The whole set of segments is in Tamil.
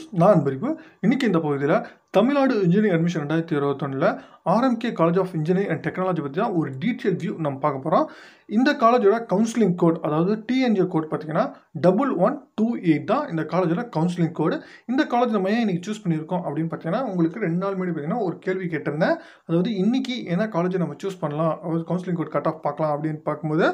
நியூஸ் நான் பரிப்பு இன்றைக்கி இந்த பகுதியில் தமிழ்நாடு இன்ஜினியரிங் அட்மிஷன் ரெண்டாயிரத்தி இருபத்தொன்னில் RMK college of engineering and technology பற்றி தான் ஒரு டீட்டெயில் வியூ நம்ம பார்க்க போகிறோம் இந்த காலேஜோட கவுன்சிலிங் கோட் அதாவது டிஎன்ஜே கோட் பார்த்திங்கன்னா டபுள் ஒன் டூ எயிட் தான் இந்த காலேஜோட கவுன்சிலிங் கோடு இந்த காலேஜ் நம்ம ஏன் இன்றைக்கி சூஸ் பண்ணியிருக்கோம் அப்படின்னு பார்த்தீங்கன்னா உங்களுக்கு ரெண்டு நாள் முன்னாடி பார்த்தீங்கன்னா ஒரு கேள்வி கேட்டிருந்தேன் அதாவது இன்றைக்கி என்ன காலேஜை நம்ம சூஸ் பண்ணலாம் கவுன்சிலிங் கோட் கட் ஆஃப் பார்க்கலாம் அப்படின்னு பார்க்கும்போது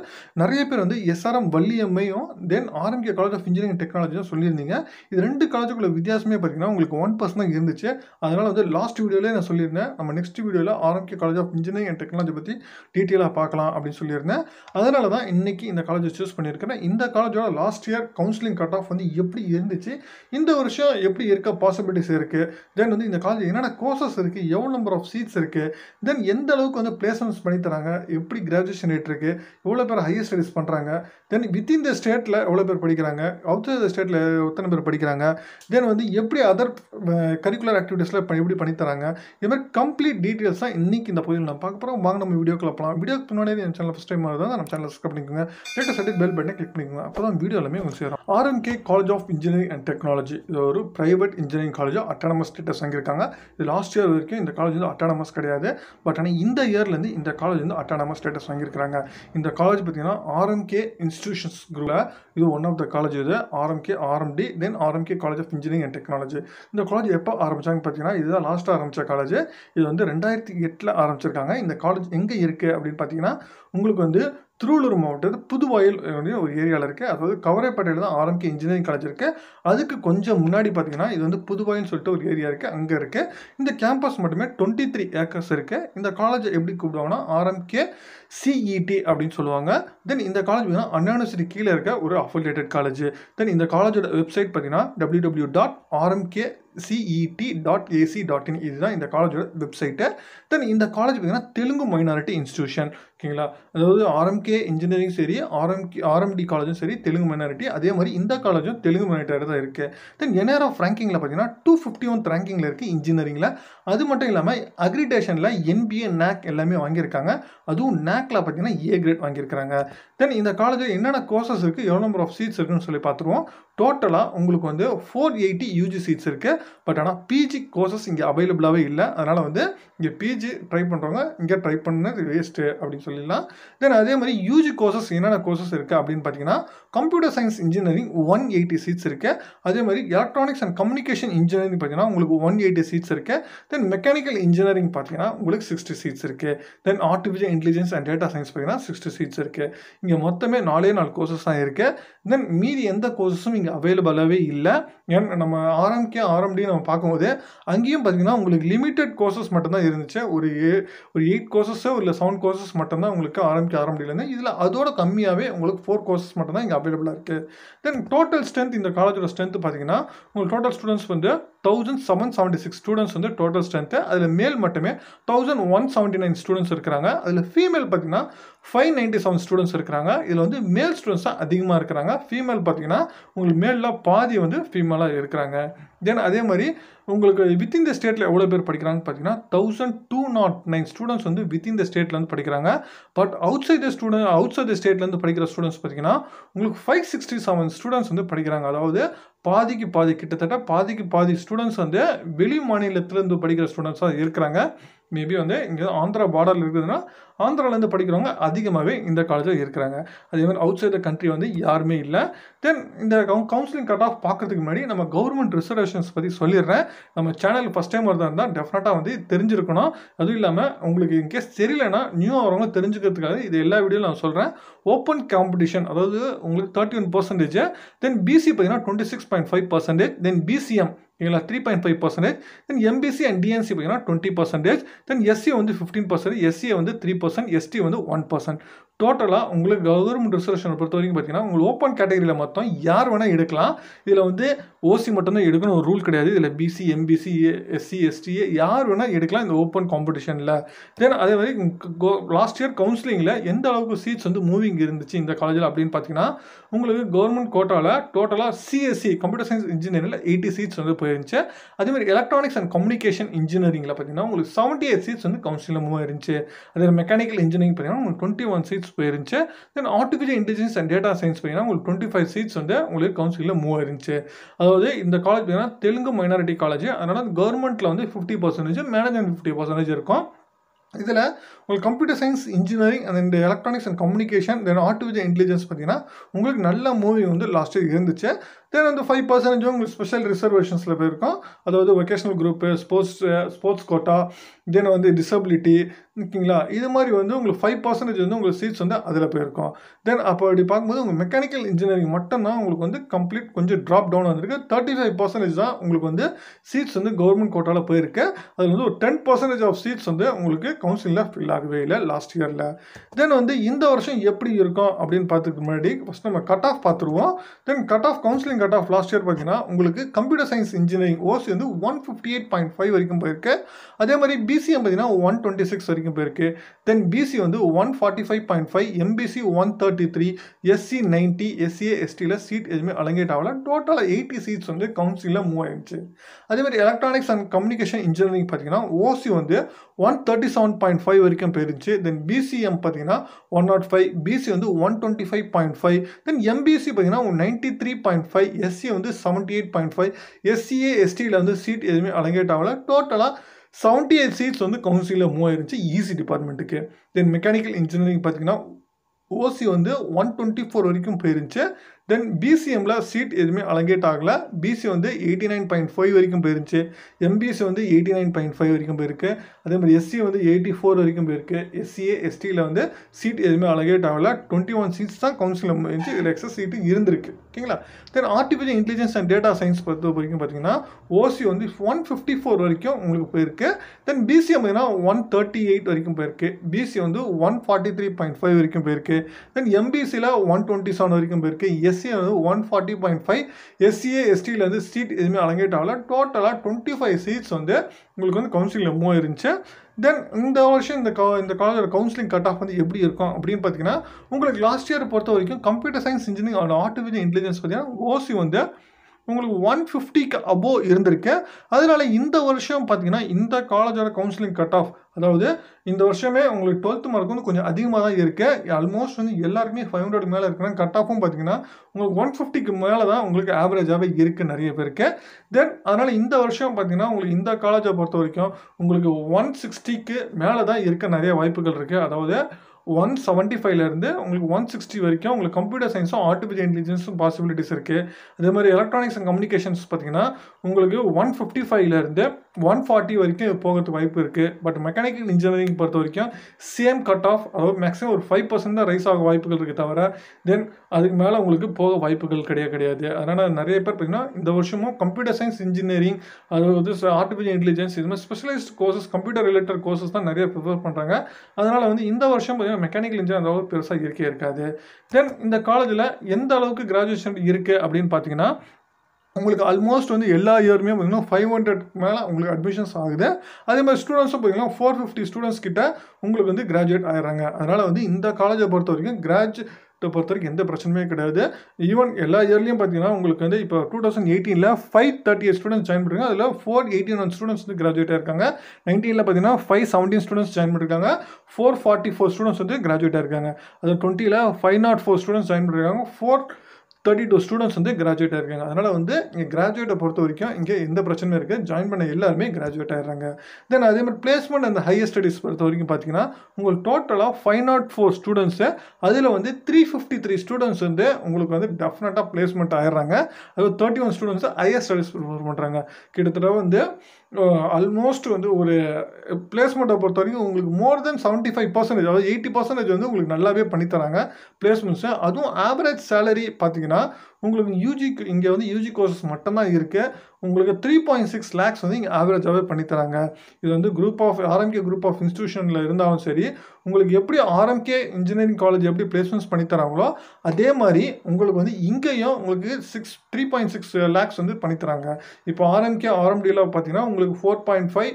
நிறைய பேர் வந்து எஸ்ஆர்எம் வள்ளியம்மையும் தென் ஆரம்பிக்க காலேஜ் ஆஃப் இன்ஜினியரிங் டெக்னாலஜியும் சொல்லியிருந்தீங்க இது ரெண்டு காலேஜுக்குள்ள வித்தியாசமே பார்த்தீங்கன்னா உங்களுக்கு ஒன் பர்சன் தான் இருந்துச்சு அதனால் வந்து லாஸ்ட் வீடியோலேயே நான் சொல்லியிருந்தேன் நம்ம நெக்ஸ்ட் வீடியோவில் ஆரம்பிய college of engineering and technology பற்றி டீட்டெயிலாக பார்க்கலாம் அப்படின்னு சொல்லியிருந்தேன் அதனால தான் இன்றைக்கி இந்த காலேஜை சூஸ் பண்ணியிருக்கேன் இந்த காலேஜோட last year year counselling cut off வந்து எப்படி இருந்துச்சு இந்த வருஷம் எப்படி இருக்க பாசிபிலிட்டிஸ் இருக்குது தென் வந்து இந்த காலேஜ் என்னென்ன கோர்சஸ் இருக்குது எவ்வளோ நம்பர் ஆஃப் சீட்ஸ் இருக்குது தென் எந்த அளவுக்கு வந்து பிளேஸ்மெண்ட்ஸ் பண்ணி தராங்க எப்படி கிராஜுவேஷன் ரேட் இருக்குது எவ்வளோ பேர் ஹையர் ஸ்டடீஸ் பண்ணுறாங்க தென் வித்தின் த ஸ்டேட்டில் எவ்வளோ பேர் படிக்கிறாங்க அவுட் சைட் த ஸ்டேட்டில் எத்தனை பேர் படிக்கிறாங்க தென் வந்து எப்படி அதர் கரிக்குலர் ஆக்டிவிட்டீஸில் எப்படி பண்ணித்தராங்க இது மாதிரி கம்ப்ளீட் டீட்டெயில்ஸ் தான் இன்றைக்கி இந்த பகுதியில் நம்ம பார்க்க போகிறோம் வாங்க நம்ம வீடியோக்குள்ள போகலாம் வீடியோக்கு முன்னாடியே சேனல் ஃபஸ்ட் டைம் தான் நம்ம சேனல் சப்ஸ்கிரைப் பண்ணிக்கோங்க லேட்டஸ்ட் பெல் பட்டனை கிளிக் பண்ணிக்கோங்க அப்போ தான் வீடியோ எல்லாமே வந்து சேரும் RNK college of engineering and technology இது ஒரு ப்ரைவேட் இன்ஜினியரிங் காலேஜாக அட்டானமஸ் ஸ்டேட்டஸ் வாங்கியிருக்காங்க இது லாஸ்ட் இயர் வரைக்கும் இந்த காலேஜ் வந்து அட்டானமஸ் கிடையாது பட் ஆனால் இந்த இயர்லேருந்து இந்த காலேஜ் வந்து அட்டானமஸ் ஸ்டேட்டஸ் வாங்கியிருக்காங்க இந்த காலேஜ் பார்த்தீங்கன்னா ஆர்எம்கே இன்ஸ்டிடியூஷன்ஸ் குரூப்பில் இது ஒன் ஆஃப் த காலேஜ் இது RMK RMD then RMK college of engineering and technology இந்த காலேஜ் எப்போ ஆரம்பித்தாங்க பார்த்தீங்கன்னா இதுதான் லாஸ்ட்டாக ஆரம்பித்த காலேஜ் இது வந்து ரெண்டாயிரத்தி எட்டில் ஆரம்பிச்சிருக்காங்க இந்த காலேஜ் எங்கே இருக்குது அப்படின்னு பார்த்தீங்கன்னா உங்களுக்கு வந்து திருவள்ளூர் மாவட்டத்துக்கு புதுவாயில் ஒரு ஏரியாவில் இருக்குது அதாவது கவரைப்பேட்டையில் தான் ஆரம்பிக்க இன்ஜினியரிங் காலேஜ் இருக்குது அதுக்கு கொஞ்சம் முன்னாடி பார்த்தீங்கன்னா இது வந்து புதுவாயில்னு சொல்லிட்டு ஒரு ஏரியா இருக்குது அங்கே இருக்குது இந்த கேம்பஸ் மட்டுமே டுவெண்ட்டி த்ரீ ஏக்கர்ஸ் இருக்குது இந்த காலேஜை எப்படி கூப்பிடுவாங்கன்னா ஆரம்பிக்க சிஇடி e அப்படின்னு சொல்லுவாங்க தென் இந்த காலேஜ் பார்த்தீங்கன்னா அண்ணா கீழே இருக்க ஒரு அஃபிலேட்டட் காலேஜ் தென் இந்த காலேஜோட வெப்சைட் பார்த்தீங்கன்னா W W dot RMK CET dot AC dot in இதுதான் இந்த காலேஜோட வெப்சைட்டு தென் இந்த காலேஜ் பார்த்தீங்கன்னா தெலுங்கு மைனாரிட்டி இன்ஸ்டியூஷன் ஓகேங்களா அதாவது ஆர்எம்கே இன்ஜினியரிங் சரி ஆர்எம்கே ஆர்எம்டி காலேஜும் சரி தெலுங்கு மைனாரிட்டி அதே மாதிரி இந்த காலேஜும் தெலுங்கு மைனாரிட்டியாக தான் இருக்குது தென் என்ஆர் ஆஃப் ரேங்கிங்கில் பார்த்தீங்கன்னா டூ ஃபிஃப்டி ஒன் ரேங்கிங்கில் இருக்குது இன்ஜினியரிங்கில் அது மட்டும் இல்லாமல் அக்ரிடேஷனில் என்பிஏ நேக் எல்லாமே வாங்கியிருக்காங்க அதுவும் நேக் கணக்கில் பார்த்தீங்கன்னா ஏ கிரேட் வாங்கியிருக்கிறாங்க தென் இந்த காலேஜில் என்னென்ன கோர்சஸ் இருக்குது எவ்வளோ நம்பர் ஆஃப் சீட்ஸ் இருக்குன்னு சொல்லி பார்த்துருவோம் டோட்டலாக உங்களுக்கு வந்து ஃபோர் எயிட்டி யூஜி சீட்ஸ் இருக்குது பட் ஆனால் பிஜி கோர்சஸ் இங்கே அவைலபிளாகவே இல்லை அதனால் வந்து இங்கே பிஜி ட்ரை பண்ணுறவங்க இங்கே ட்ரை பண்ணது வேஸ்ட்டு அப்படின்னு சொல்லிடலாம் தென் அதே மாதிரி யூஜி கோர்சஸ் என்னென்ன கோர்சஸ் இருக்குது அப்படின்னு பார்த்தீங்கன்னா computer science engineering one eighty seats இருக்குது அதே மாதிரி எலக்ட்ரானிக்ஸ் அண்ட் கம்யூனிகேஷன் இன்ஜினியரிங் பார்த்தீங்கன்னா உங்களுக்கு ஒன் எயிட்டி சீட்ஸ் இருக்குது தென் மெக்கானிக்கல் இன்ஜினியரிங் பார்த்தீங்கன்னா உங்களுக்கு சிக்ஸ்டி சீட்ஸ் இருக்குது then artificial intelligence and data science பார்த்தீங்கன்னா சிக்ஸ்டி சீட்ஸ் இருக்குது இங்கே மொத்தமே நாலே நாலு கோர்சஸ் தான் இருக்குது தென் மீதி எந்த கோர்சஸும் இங்கே அவைலபிளாகவே இல்லை ஏன் நம்ம ஆர்எம்கே ஆரம்பி நம்ம பார்க்கும்போது அங்கேயும் பார்த்தீங்கன்னா உங்களுக்கு லிமிடெட் கோர்சஸ் மட்டும்தான் இருந்துச்சு ஒரு ஏ ஒரு எயிட் கோர்சஸோ இல்லை செவன் கோர்சஸ் மட்டும்தான் உங்களுக்கு ஆரம்பிக்க ஆரம்பிலேருந்து இதில் அதோட கம்மியாகவே உங்களுக்கு ஃபோர் கோர்சஸ் மட்டும்தான் இங்கே அவைலபிளாக இருக்குது தென் டோட்டல் ஸ்ட்ரென்த் இந்த காலேஜோட ஸ்ட்ரென்த் பார்த்தீங்கன்னா உங்களுக்கு டோட்டல் ஸ்டூடெண்ட்ஸ் வந்து thousand seven seventy six students வந்து டோட்டல் ஸ்ட்ரென்த்து அதில் மேல் மட்டுமே thousand one seventy nine students இருக்கிறாங்க அதில் ஃபீமேல் பார்த்தீங்கன்னா ஃபைவ் நைன்ட்டி செவன் ஸ்டூடெண்ட்ஸ் இருக்கிறாங்க இதில் வந்து மேல் ஸ்டூடெண்ட்ஸ் தான் அதிகமாக இருக்கிறாங்க ஃபீமேல் பார்த்தீங்கன்னா உங்களுக்கு மேலில் பாதி வந்து ஃபீமேலாக இருக்கிறாங்க தென் அதே மாதிரி உங்களுக்கு வித்தின் த ஸ்டேட்டில் எவ்வளோ பேர் படிக்கிறாங்கன்னு பார்த்தீங்கன்னா thousand two nought nine students வந்து வித்தின் த ஸ்டேட்லேருந்து படிக்கிறாங்க but outside the student outside the ஸ்டேட்லேருந்து படிக்கிற ஸ்டூடெண்ட்ஸ் பார்த்தீங்கன்னா உங்களுக்கு ஃபைவ் சிக்ஸ்டி செவன் ஸ்டூடெண்ட்ஸ் வந்து படிக்கிறாங்க அதாவது பாதிக்கு பாதி கிட்டத்தட்ட பாதிக்கு பாதி ஸ்டூடெண்ட்ஸ் வந்து வெளி மாநிலத்திலேருந்து படிக்கிற ஸ்டூடெண்ட்ஸாக இருக்கிறாங்க மேபி வந்து இங்கே ஆந்திரா பார்டரில் இருக்குதுன்னா ஆந்திராவிலேருந்து படிக்கிறவங்க அதிகமாகவே இந்த காலேஜில் இருக்கிறாங்க அதே மாதிரி அவுட் சைட் த கண்ட்ரி வந்து யாருமே இல்லை தென் இந்த கவுன்சிலிங் கட் ஆஃப் பார்க்குறதுக்கு முன்னாடி நம்ம கவர்மெண்ட் ரிசர்வேஷன்ஸ் பற்றி சொல்லிடுறேன் நம்ம சேனல் ஃபஸ்ட் டைம் வரதா இருந்தால் டெஃபினட்டாக வந்து தெரிஞ்சிருக்கணும் அதுவும் இல்லாமல் உங்களுக்கு இன்கேஸ் தெரியலனா நியூ ஆகிறவங்க தெரிஞ்சுக்கிறதுக்காக இது எல்லா வீடியோவில் நான் சொல்கிறேன் ஓப்பன் காம்படிஷன் அதாவது உங்களுக்கு thirty one percentage then BC பார்த்தீங்கன்னா twenty six point five percentage then BCM ஓகேங்களா three point five percentage then MBC and DNC பார்த்தீங்கன்னா டுவெண்ட்டி பர்சன்டேஜ் தென் எஸ்சி வந்து ஃபிஃப்டீன் பர்சன்டேஜ் எஸ்சியை வந்து த்ரீ பர்சன்ட் எஸ்டி வந்து ஒன் பர்சன்ட் டோட்டலாக உங்களுக்கு கவர்மெண்ட் ரிசர்வேஷனை பொறுத்த வரைக்கும் பார்த்தீங்கன்னா உங்களுக்கு ஓப்பன் கேட்டகரியில் மொத்தம் யார் வேணால் எடுக்கலாம் இதில் வந்து ஓசி மட்டும்தான் எடுக்கணும் ஒரு ரூல் கிடையாது இதில் பிசி எம்பிசி எஸ்சி எஸ்டி யார் வேணால் எடுக்கலாம் இந்த ஓப்பன் காம்படிஷனில் தென் அதே மாதிரி லாஸ்ட் இயர் கவுன்சிலிங்கில் எந்த அளவுக்கு சீட்ஸ் வந்து மூவிங் இருந்துச்சு இந்த காலேஜில் அப்படின்னு பார்த்தீங்கன்னா உங்களுக்கு கவர்மெண்ட் கோட்டாவில் டோட்டலாக சிஎஸ்சி கம்ப்யூட்டர் சயின்ஸ் இன்ஜினியரிங்கில் எயிட்டி சீட்ஸ் வந்து போயிருந்துச்சு அதேமாதிரி எலக்ட்ரானிக்ஸ் அண்ட் கம்யூனிகேஷன் இன்ஜினியரிங்கில் பார்த்தீங்கன்னா உங்களுக்கு செவன்ட்டி எயிட் சீட்ஸ் வந்து கவுன்சிலில் மூவ் ஆயிருந்துச்சு அதே மெக்கானிக்கல் இன்ஜினியரிங் பார்த்தீங்கன்னா உங்களுக்கு டுவெண்ட்டி ஒன் சீட்ஸ் சீட்ஸ் போயிருந்துச்சு then artificial intelligence and data science பார்த்தீங்கன்னா உங்களுக்கு டுவெண்ட்டி ஃபைவ் சீட்ஸ் வந்து உங்களுக்கு கவுன்சிலில் மூவ் ஆயிருந்துச்சு அதாவது இந்த காலேஜ் பார்த்தீங்கன்னா தெலுங்கு மைனாரிட்டி காலேஜ் அதனால் கவர்மெண்ட்டில் வந்து fifty percentage management fifty percentage இருக்கும் இதில் உங்களுக்கு computer science engineering and electronics and communication then artificial intelligence பார்த்தீங்கன்னா உங்களுக்கு நல்ல மூவி வந்து லாஸ்ட்டு இருந்துச்சு தென் வந்து ஃபைவ் பர்சன்டேஜ் உங்களுக்கு ஸ்பெஷல் ரிசர்வேஷன்ஸில் போயிருக்கோம் அதாவது vocational group sports sports quota then வந்து டிசபிலிட்டி ஓகேங்களா இது மாதிரி வந்து உங்களுக்கு ஃபைவ் பர்சன்டேஜ் வந்து உங்களுக்கு சீட்ஸ் வந்து அதில் போயிருக்கும் தென் அப்போ அப்படி பார்க்கும்போது உங்கள் மெக்கானிக்கல் இன்ஜினியரிங் மட்டும்தான் உங்களுக்கு வந்து கம்ப்ளீட் கொஞ்சம் ட்ராப் டவுன் வந்திருக்கு தேர்ட்டி ஃபைவ் பர்சன்டேஜ் தான் உங்களுக்கு வந்து சீட்ஸ் வந்து கவர்மெண்ட் கோட்டாவில் போயிருக்கு அதில் வந்து ஒரு டென் பர்சன்டேஜ் ஆஃப் சீட்ஸ் வந்து உங்களுக்கு கவுன்சிலில் ஃபில் ஆகவே இல்லை லாஸ்ட் இயரில் தென் வந்து இந்த வருஷம் எப்படி இருக்கும் அப்படின்னு பார்த்துக்கு முன்னாடி ஃபஸ்ட் நம்ம கட் ஆஃப் பார்த்துருவோம் then cut off counselling cut off last year பார்த்தீங்கன்னா உங்களுக்கு கம்ப்யூட்டர் சயின்ஸ் இன்ஜினியரிங் ஓசி வந்து one fifty eight point five வரைக்கும் போயிருக்கு அதே மாதிரி பிசிஎம் பார்த்தீங்கன்னா ஒன் டுவெண்ட்டி சிக்ஸ் வரைக்கும் போயிருக்கு தென் பிசி வந்து one forty five point five MBC one thirty three SC ninety SCA எஸ்டியில் சீட் எதுவுமே அலங்கேட் ஆகல டோட்டலாக எயிட்டி சீட்ஸ் வந்து கவுன்சிலில் மூவ் ஆயிடுச்சு அதே மாதிரி எலக்ட்ரானிக்ஸ் அண்ட் கம்யூனிகேஷன் இன்ஜினியரிங் பார்த்தீங்கன்னா ஓசி வந்து one thirty seven point five வரைக்கும் போயிருந்துச்சு தென் பிசிஎம் பார்த்தீங்கன்னா one nought oh five BC வந்து one twenty five point five then MBC பார்த்தீங்கன்னா ninety three point five SC வந்து seventy eight point five SCA எஸ்டியில் வந்து சீட் எதுவுமே அலங்கேட் ஆகலை டோட்டலாக செவன்ட்டி எயிட் சீட்ஸ் வந்து கவுன்சிலில் மூவ் ஆயிருந்துச்சு ஈசி டிபார்ட்மெண்ட்டுக்கு தென் மெக்கானிக்கல் இன்ஜினியரிங் பார்த்தீங்கன்னா ஓசி வந்து ஒன் டுவெண்ட்டி ஃபோர் வரைக்கும் போயிருந்துச்சு தென் பிசிஎம்மில் சீட் எதுவுமே அலங்கேட் ஆகலை பிசி வந்து எயிட்டி நைன் பாயிண்ட் ஃபைவ் வரைக்கும் போயிருந்துச்சு எம்பிசி வந்து எயிட்டி நைன் பாயிண்ட் ஃபைவ் வரைக்கும் போயிருக்கு அதே மாதிரி எஸ்சி வந்து எயிட்டி ஃபோர் வரைக்கும் போயிருக்கு எஸ்சிஏ எஸ்டியில் வந்து சீட் எதுவுமே அலங்கேட் ஆகலை டுவெண்ட்டி ஒன் சீட்ஸ் தான் கவுன்சிலில் இருந்துச்சு இதில் எக்ஸஸ் சீட்டு இருந்திருக்கு ஓகேங்களா then artificial intelligence and data science பொறுத்த வரைக்கும் பார்த்தீங்கன்னா ஓசி வந்து ஒன் ஃபிஃப்டி ஃபோர் வரைக்கும் உங்களுக்கு போயிருக்கு தென் பிசிஎம் பார்த்தீங்கன்னா ஒன் தேர்ட்டி எயிட் வரைக்கும் போயிருக்கு பிசி வந்து one forty three point five வரைக்கும் போயிருக்கு தென் எம்பிசியில் ஒன் டுவெண்ட்டி செவன் வரைக்கும் போயிருக்கு எஸ்சி வந்து one forty point five SCA எஸ்டியிலேருந்து சீட் எதுவுமே அலங்கேட் ஆகல டோட்டலாக டுவெண்ட்டி ஃபைவ் சீட்ஸ் வந்து உங்களுக்கு வந்து கவுன்சிலில் மூவ் இருந்துச்சு தென் இந்த வருஷம் இந்த கா இந்த காலேஜோட கவுன்சிலிங் கட் ஆஃப் வந்து எப்படி இருக்கும் அப்படின்னு பார்த்தீங்கன்னா உங்களுக்கு லாஸ்ட் இயர் பொறுத்த வரைக்கும் computer science engineering and artificial intelligence பார்த்தீங்கன்னா ஓசி வந்து உங்களுக்கு ஒன் ஃபிஃப்டிக்கு அபோவ் இருந்திருக்கு அதனால் இந்த வருஷம் பார்த்தீங்கன்னா இந்த காலேஜோட கவுன்சிலிங் கட் ஆஃப் அதாவது இந்த வருஷமே உங்களுக்கு டுவெல்த் மார்க் வந்து கொஞ்சம் அதிகமாக தான் இருக்குது ஆல்மோஸ்ட் வந்து எல்லாருக்குமே ஃபைவ் ஹண்ட்ரட் மேலே இருக்கிறாங்க கட் ஆஃபும் பார்த்தீங்கன்னா உங்களுக்கு ஒன் ஃபிஃப்டிக்கு மேலே தான் உங்களுக்கு ஆவரேஜாகவே இருக்குது நிறைய பேருக்கு தென் அதனால் இந்த வருஷம் பார்த்தீங்கன்னா உங்களுக்கு இந்த காலேஜை பொறுத்த வரைக்கும் உங்களுக்கு ஒன் சிக்ஸ்டிக்கு மேலே தான் இருக்க நிறைய வாய்ப்புகள் இருக்குது அதாவது ஒன் செவன்ட்டி ஃபைவ்லேருந்து உங்களுக்கு ஒன் சிக்ஸ்டி வரைக்கும் உங்களுக்கு கம்ப்யூட்டர் சயின்ஸும் ஆர்டிஃபிஷியல் இன்டெலிஜென்ஸும் பாசிபிலிட்டிஸ் இருக்குது அதே மாதிரி எலக்ட்ரானிக்ஸ் அண்ட் கம்யூனிகேஷன்ஸ் பார்த்தீங்கன்னா உங்களுக்கு ஒன் ஃபிஃப்டி ஃபைவ்லேருந்து ஒன் ஃபார்ட்டி வரைக்கும் போகிறதுக்கு வாய்ப்பு இருக்குது பட் மெக்கானிக்கல் இன்ஜினியரிங் பொறுத்த வரைக்கும் சேம் கட் ஆஃப் அதாவது மேக்ஸிமம் ஒரு ஃபைவ் பர்சன்ட் தான் ரைஸ் ஆக வாய்ப்புகள் இருக்குது தவிர தென் அதுக்கு மேலே உங்களுக்கு போக வாய்ப்புகள் கிடையாது கிடையாது அதனால் நிறைய பேர் பார்த்திங்கன்னா இந்த வருஷமும் கம்ப்யூட்டர் சயின்ஸ் இன்ஜினியரிங் அதாவது ஆர்டிஃபிஷியல் இன்டெலிஜென்ஸ் இது மாதிரி specialised courses computer related courses தான் நிறைய ப்ரிஃபர் பண்ணுறாங்க அதனால் வந்து இந்த வருஷம் பார்த்திங்கன்னா மெக்கானிக்கல் இன்ஜினியர் அளவுக்கு பெருசாக இருக்கே இருக்காது தென் இந்த காலேஜில் எந்த அளவுக்கு கிராஜுவேஷன் இருக்குது அப்படின்னு பார்த்தீங்கன்னா உங்களுக்கு ஆல்மோஸ்ட் வந்து எல்லா இயருமே பார்த்திங்கன்னா ஃபைவ் ஹண்ட்ரட் மேலே உங்களுக்கு அட்மிஷன்ஸ் ஆகுது அதே மாதிரி ஸ்டூடெண்ட்ஸும் பார்த்திங்கன்னா ஃபோர் ஃபிஃப்டி ஸ்டூடெண்ட்ஸ் கிட்ட உங்களுக்கு வந்து கிராஜுவேட் ஆகிறாங்க அதனால் வந்து இந்த காலேஜை பொறுத்த வரைக்கும் கிராஜுவேட்டை பொறுத்த வரைக்கும் எந்த பிரச்சனையுமே கிடையாது ஈவன் எல்லா இயர்லேயும் பார்த்தீங்கன்னா உங்களுக்கு வந்து இப்போ டூ தௌசண்ட் எயிட்டீனில் five thirty eight students join பண்ணிருக்காங்க அதில் ஃபோர் எயிட்டி ஒன் ஸ்டூடெண்ட்ஸ் வந்து கிராஜுவேட்டாக இருக்காங்க நைன்டீனில் பார்த்தீங்கன்னா ஃபைவ் செவன்டீன் ஸ்டூடெண்ட்ஸ் ஜாயின் பண்ணியிருக்காங்க ஃபோர் ஃபார்ட்டி ஃபோர் ஸ்டூடெண்ட்ஸ் வந்து கிராஜுவேட்டாக இருக்காங்க அதில் டுவெண்ட்டியில் five nought four students join பண்ணியிருக்காங்க ஃபோர் தேர்ட்டி டூ ஸ்டூடெண்ட்ஸ் வந்து கிராஜுவேட் ஆகிருக்காங்க அதனால் வந்து இங்கே கிராஜுவேட்டை பொறுத்த வரைக்கும் இங்கே எந்த பிரச்சனையும் இருக்குது ஜாயின் பண்ண எல்லாருமே கிராஜுவேட் ஆகிடுறாங்க தென் அதே மாதிரி பிளேஸ்மெண்ட் அந்த ஹையர் ஸ்டடீஸ் பொறுத்த வரைக்கும் பார்த்தீங்கன்னா உங்களுக்கு டோட்டலாக ஃபைவ் நாட் ஃபோர் ஸ்டூடெண்ட்ஸு அதில் வந்து த்ரீ ஃபிஃப்டி த்ரீ ஸ்டூடெண்ட்ஸ் வந்து உங்களுக்கு வந்து டெஃபினட்டாக பிளேஸ்மெண்ட் ஆயிடுறாங்க அது thirty one students higher studies prefer பண்ணுறாங்க கிட்டத்தட்ட வந்து ஆல்மோஸ்ட் வந்து ஒரு பிளேஸ்மெண்ட்டை பொறுத்த வரைக்கும் உங்களுக்கு more than seventy five percentage அதாவது எயிட்டி பர்சன்டேஜ் வந்து உங்களுக்கு நல்லாவே பண்ணித்தராங்க பிளேஸ்மெண்ட்ஸு அதுவும் ஆவரேஜ் சேலரி பார்த்தீங்கன்னா அப்படின்னா உங்களுக்கு யூஜி இங்கே வந்து யூஜி கோர்சஸ் மட்டும்தான் இருக்குது உங்களுக்கு த்ரீ பாயிண்ட் சிக்ஸ் லேக்ஸ் வந்து இங்கே ஆவரேஜாகவே பண்ணித்தராங்க இது வந்து group of RMK group of இன்ஸ்டியூஷனில் இருந்தாலும் சரி உங்களுக்கு எப்படி ஆரம்கே இன்ஜினியரிங் காலேஜ் எப்படி பிளேஸ்மெண்ட்ஸ் பண்ணித்தராங்களோ அதே மாதிரி உங்களுக்கு வந்து இங்கேயும் உங்களுக்கு six three point six lakhs வந்து பண்ணித்தராங்க இப்போ ஆரம்கே ஆரம்டியில் பார்த்தீங்கன்னா உங்களுக்கு four point five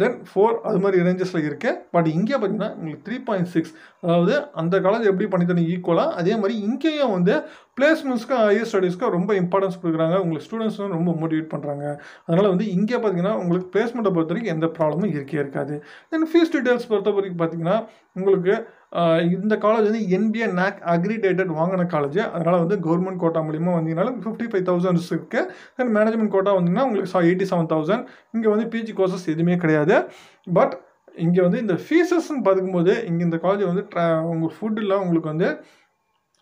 then four அது மாதிரி ரேஞ்சஸில் இருக்குது பட் இங்கே பார்த்தீங்கன்னா உங்களுக்கு த்ரீ பாயிண்ட் சிக்ஸ் அதாவது அந்த காலேஜ் எப்படி பண்ணித்தனி ஈக்குவலாக அதே மாதிரி இங்கேயும் வந்து பிளேஸ்மெண்ட்ஸ்க்கு ஹையர் ஸ்டடீஸ்க்கு ரொம்ப இம்பார்ட்டன்ஸ் கொடுக்குறாங்க உங்களுக்கு ஸ்டூடெண்ட்ஸ் ரொம்ப மோட்டிவேட் பண்ணுறாங்க அதனால் வந்து இங்கே பார்த்தீங்கன்னா உங்களுக்கு பிளேஸ்மெண்ட்டை பொறுத்த வரைக்கும் எந்த ப்ராப்ளமும் இருக்கே இருக்காது தென் ஃபீஸ் டீட்டெயில்ஸ் பொறுத்த வரைக்கும் பார்த்தீங்கன்னா உங்களுக்கு இந்த காலேஜ் வந்து என்பிஏ நாக் அக்ரிடேட்டட் வாங்கின காலேஜ் அதனால் வந்து கவர்மெண்ட் கோட்டா மூலியமாக வந்தீங்கனாலும் ஃபிஃப்டி ஃபைவ் தௌசண்ட்ஸ் இருக்குது தென் மேனேஜ்மெண்ட் கோட்டா வந்தீங்கன்னா உங்களுக்கு எயிட்டி செவன் தௌசண்ட் இங்கே வந்து பிஜி கோர்சஸ் எதுவுமே கிடையாது பட் இங்கே வந்து இந்த ஃபீஸஸ்ன்னு பார்க்கும்போது இங்கே இந்த காலேஜ் வந்து ட்ரா உங்கள் ஃபுட்டில் உங்களுக்கு வந்து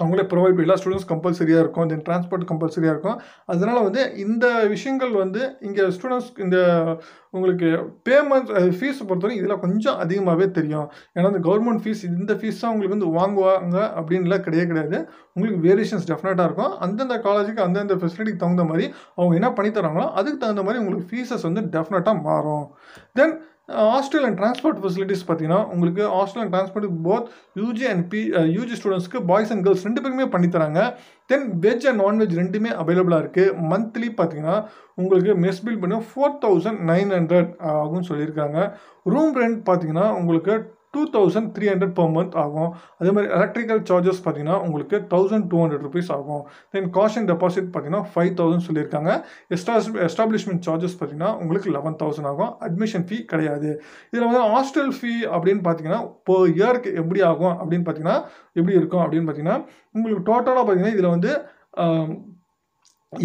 அவங்களே ப்ரொவைட் எல்லா ஸ்டூடெண்ட்ஸ் கம்பல்சரியாக இருக்கும் தென் டிரான்ஸ்போர்ட் கம்பல்சரியாக இருக்கும் அதனால் வந்து இந்த விஷயங்கள் வந்து இங்கே ஸ்டூடெண்ட்ஸ் இந்த உங்களுக்கு பேமெண்ட் ஃபீஸ் பொறுத்தவரைக்கும் இதெல்லாம் கொஞ்சம் அதிகமாகவே தெரியும் ஏன்னா இந்த கவர்மெண்ட் ஃபீஸ் இந்த ஃபீஸ் தான் உங்களுக்கு வந்து வாங்குவாங்க அப்படின்லாம் கிடையவே கிடையாது உங்களுக்கு வேரியேஷன்ஸ் டெஃபினட்டாக இருக்கும் அந்தந்த காலேஜுக்கு அந்தந்த ஃபெசிலிட்டிக்கு தகுந்த மாதிரி அவங்க என்ன பண்ணி தராங்களோ அதுக்கு தகுந்த மாதிரி உங்களுக்கு ஃபீஸஸ் வந்து டெஃபினட்டாக மாறும் then hostel and transport facilities பார்த்தீங்கன்னா உங்களுக்கு hostel and transport both UG and P UG ஸ்டூடெண்ட்ஸ்க்கு பாய்ஸ் அண்ட் கேர்ள்ஸ் ரெண்டு பேருமே பண்ணித்தராங்க தென் வெஜ் அண்ட் நான்வெஜ் ரெண்டுமே அவைலபிளாக இருக்குது மந்த்லி பார்த்தீங்கன்னா உங்களுக்கு மெஸ் பில் பண்ணி ஃபோர் தௌசண்ட் நைன் ஹண்ட்ரட் ஆகும்னு சொல்லியிருக்காங்க ரூம் ரெண்ட் பார்த்தீங்கன்னா உங்களுக்கு two thousand three hundred per month ஆகும் அதே மாதிரி எலக்ட்ரிக்கல் சார்ஜஸ் பார்த்தீங்கன்னா உங்களுக்கு தௌசண்ட் டூ ஹண்ட்ரட் ருபீஸ் ஆகும் தென் காஸ்ட் அண்ட் டெபாசிட் பார்த்தீங்கன்னா ஃபைவ் தௌசண்ட் சொல்லியிருக்காங்க எஸ்டாஸ் எஸ்டாப்ளிஷ்மெண்ட் சார்ஜஸ் பார்த்தீங்கன்னா உங்களுக்கு லெவன் தௌசண்ட் ஆகும் அட்மிஷன் ஃபீ கிடையாது இதில் வந்து ஹாஸ்டல் ஃபீ அப்படின்னு பார்த்தீங்கன்னா பர் இயருக்கு எப்படி ஆகும் அப்படின்னு பார்த்தீங்கன்னா எப்படி இருக்கும் அப்படின்னு பார்த்தீங்கன்னா உங்களுக்கு டோட்டலாக பார்த்தீங்கன்னா இதில் வந்து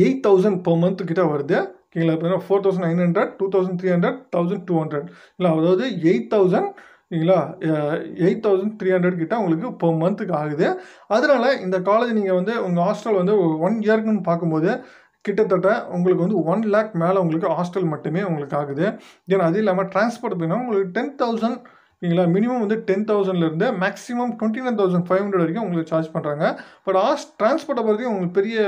எயிட் தௌசண்ட் பர் மந்த் கிட்ட வருது ஓகேங்களா பார்த்தீங்கன்னா four thousand nine hundred two thousand three hundred thousand two hundred இல்லை அதாவது எயிட் தௌசண்ட் ஓகேங்களா எயிட் தௌசண்ட் த்ரீ ஹண்ட்ரட் கிட்ட உங்களுக்கு இப்போ மந்த்துக்கு ஆகுது அதனால் இந்த காலேஜ் நீங்கள் வந்து உங்கள் ஹாஸ்டல் வந்து ஒன் இயர்க்குன்னு பார்க்கும்போது கிட்டத்தட்ட உங்களுக்கு வந்து ஒன் லேக் மேலே உங்களுக்கு ஹாஸ்டல் மட்டுமே உங்களுக்கு ஆகுது ஏன்னா அது இல்லாமல் டிரான்ஸ்போர்ட் பண்ணால் உங்களுக்கு டென் தௌசண்ட் ஓகேங்களா மினிமம் வந்து டென் தௌசண்ட்லேருந்து maximum twenty nine thousand five hundred வரைக்கும் உங்களுக்கு சார்ஜ் பண்ணுறாங்க பட் ஆஸ் டிரான்ஸ்போர்ட்டை பொறுத்தையும் உங்களுக்கு பெரிய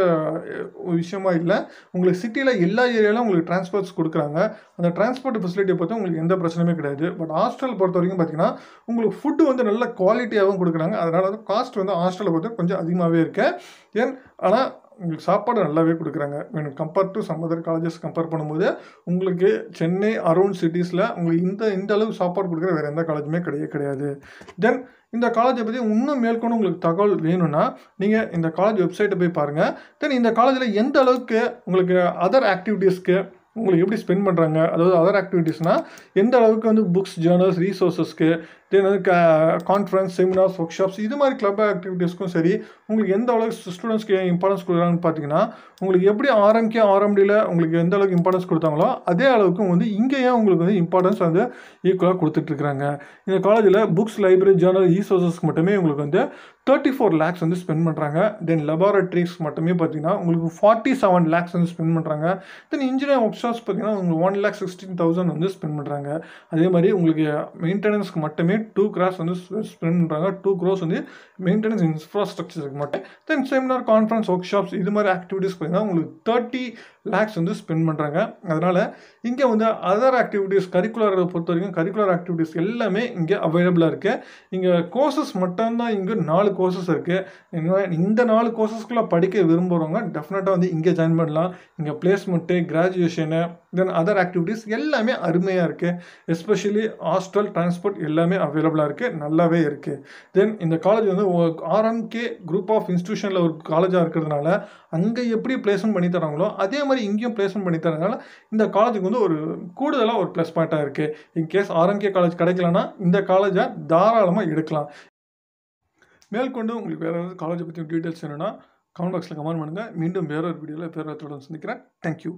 விஷயமா இல்லை உங்களுக்கு சிட்டியில் எல்லா ஏரியாவிலும் உங்களுக்கு டிரான்ஸ்போர்ட்ஸ் கொடுக்குறாங்க அந்த டிரான்ஸ்போர்ட் ஃபெசிலிட்டியை பொறுத்து உங்களுக்கு எந்த பிரச்சனையுமே கிடையாது பட் ஹாஸ்டல் பொறுத்த வரைக்கும் பார்த்தீங்கன்னா உங்களுக்கு ஃபுட்டு வந்து நல்ல குவாலிட்டியாகவும் கொடுக்குறாங்க அதனால் வந்து காஸ்ட் வந்து ஹாஸ்டலை பொறுத்த கொஞ்சம் அதிகமாகவே இருக்குது ஏன் ஆனால் உங்களுக்கு சாப்பாடு நல்லாவே கொடுக்குறாங்க compare to some other colleges compare பண்ணும்போது உங்களுக்கு சென்னை அரௌண்ட் சிட்டிஸில் உங்களுக்கு இந்த இந்த அளவுக்கு சாப்பாடு கொடுக்குற வேறு எந்த காலேஜுமே கிடையவே கிடையாது தென் இந்த காலேஜை பற்றி இன்னும் மேற்கொண்டு உங்களுக்கு தகவல் வேணும்னா நீங்கள் இந்த காலேஜ் வெப்சைட்டை போய் பாருங்கள் தென் இந்த காலேஜில் எந்த அளவுக்கு உங்களுக்கு அதர் ஆக்டிவிட்டீஸ்க்கு உங்களுக்கு எப்படி ஸ்பெண்ட் பண்ணுறாங்க அதாவது அதர் ஆக்டிவிட்டீஸ்னால் எந்த அளவுக்கு வந்து புக்ஸ் ஜேர்னல்ஸ் ரீசோர்ஸஸ்க்கு தென் வந்து கான்ஃபரன்ஸ் செமினார்ஸ் ஒர்க் ஷாப்ஸ் இது மாதிரி கிளப் ஆக்டிவிட்டீஸ்க்கும் சரி உங்களுக்கு எந்த அளவுக்கு ஸ்டூடெண்ட்ஸ்க்கு இம்பார்ட்டன்ஸ் கொடுக்குறாங்கன்னு பார்த்தீங்கன்னா உங்களுக்கு எப்படி ஆர்எம்கே ஆரம்பியில் உங்களுக்கு எந்த அளவுக்கு இம்பார்ட்டன்ஸ் கொடுத்தாங்களோ அதே அளவுக்கு வந்து இங்கேயே உங்களுக்கு வந்து இம்பார்ட்டன்ஸ் வந்து ஈக்குவலாக கொடுத்துட்ருக்குறாங்க இந்த காலேஜில் புக்ஸ் லைப்ரரி ஜேர்னல் இ சோர்சஸ்க்கு மட்டுமே உங்களுக்கு வந்து தேர்ட்டி ஃபோர் லேக்ஸ் வந்து ஸ்பெண்ட் பண்ணுறாங்க தென் லெபார்ட்ரிஸ் மட்டுமே பார்த்தீங்கன்னா உங்களுக்கு ஃபார்ட்டி செவன் லேக்ஸ் வந்து ஸ்பெண்ட் பண்ணுறாங்க தென் இன்ஜினியரிங் ஒர்க் ஷாப்ஸ் பார்த்தீங்கன்னா உங்களுக்கு ஒன் லேக் சிக்ஸ்டீன் தௌசண்ட் வந்து ஸ்பெண்ட் பண்ணுறாங்க அதே மாதிரி உங்களுக்கு மெயின்டெனன்ஸ்க்கு மட்டுமே டூ கிராஸ் வந்து ஸ்பெண்ட் பண்ணுறாங்க டூ க்ரோஸ் வந்து மெயின்டெனன்ஸ் இன்ஃப்ராஸ்ட்ரக்சருக்கு மட்டும் then seminar conference workshops இது மாதிரி ஆக்டிவிட்டீஸ் பார்த்தீங்கன்னா உங்களுக்கு தேர்ட்டி லேக்ஸ் வந்து ஸ்பெண்ட் பண்ணுறாங்க அதனால் இங்கே வந்து அதர் ஆக்டிவிட்டீஸ் கரிக்குலர் பொறுத்த வரைக்கும் கரிக்குலர் ஆக்டிவிட்டீஸ் எல்லாமே இங்கே அவைலபிளாக இருக்குது இங்கே கோர்சஸ் மட்டும்தான் இங்கே நாலு கோர்சஸ் இருக்குது இந்த நாலு கோர்சஸ்க்குள்ளே படிக்க விரும்புகிறவங்க டெஃபினட்டாக வந்து இங்கே ஜாயின் பண்ணலாம் இங்கே placement graduation then other activities எல்லாமே அருமையாக இருக்குது எஸ்பெஷலி ஹாஸ்டல் டிரான்ஸ்போர்ட் எல்லாமே அவைலபிளாக இருக்குது நல்லாவே இருக்குது தென் இந்த காலேஜ் வந்து ஆர்எம்கே குரூப் ஆஃப் இன்ஸ்டியூஷனில் ஒரு காலேஜாக இருக்கிறதுனால அங்கே எப்படி பிளேஸ்மெண்ட் பண்ணி தராங்களோ அதே மாதிரி மாதிரி இங்கேயும் பிளேஸ்மெண்ட் பண்ணி இந்த காலேஜுக்கு வந்து ஒரு கூடுதலாக ஒரு ப்ளஸ் பாயிண்ட்டாக இருக்குது இன்கேஸ் ஆரோக்கிய காலேஜ் கிடைக்கலன்னா இந்த காலேஜை தாராளமாக எடுக்கலாம் மேற்கொண்டு உங்களுக்கு வேறு ஏதாவது காலேஜை பற்றி டீட்டெயில்ஸ் வேணும்னா கமெண்ட் பாக்ஸில் கமெண்ட் பண்ணுங்கள் மீண்டும் வேறொரு வீடியோவில் வேறு தொடர்ந்து சந்திக்கிறேன் தேங்க்யூ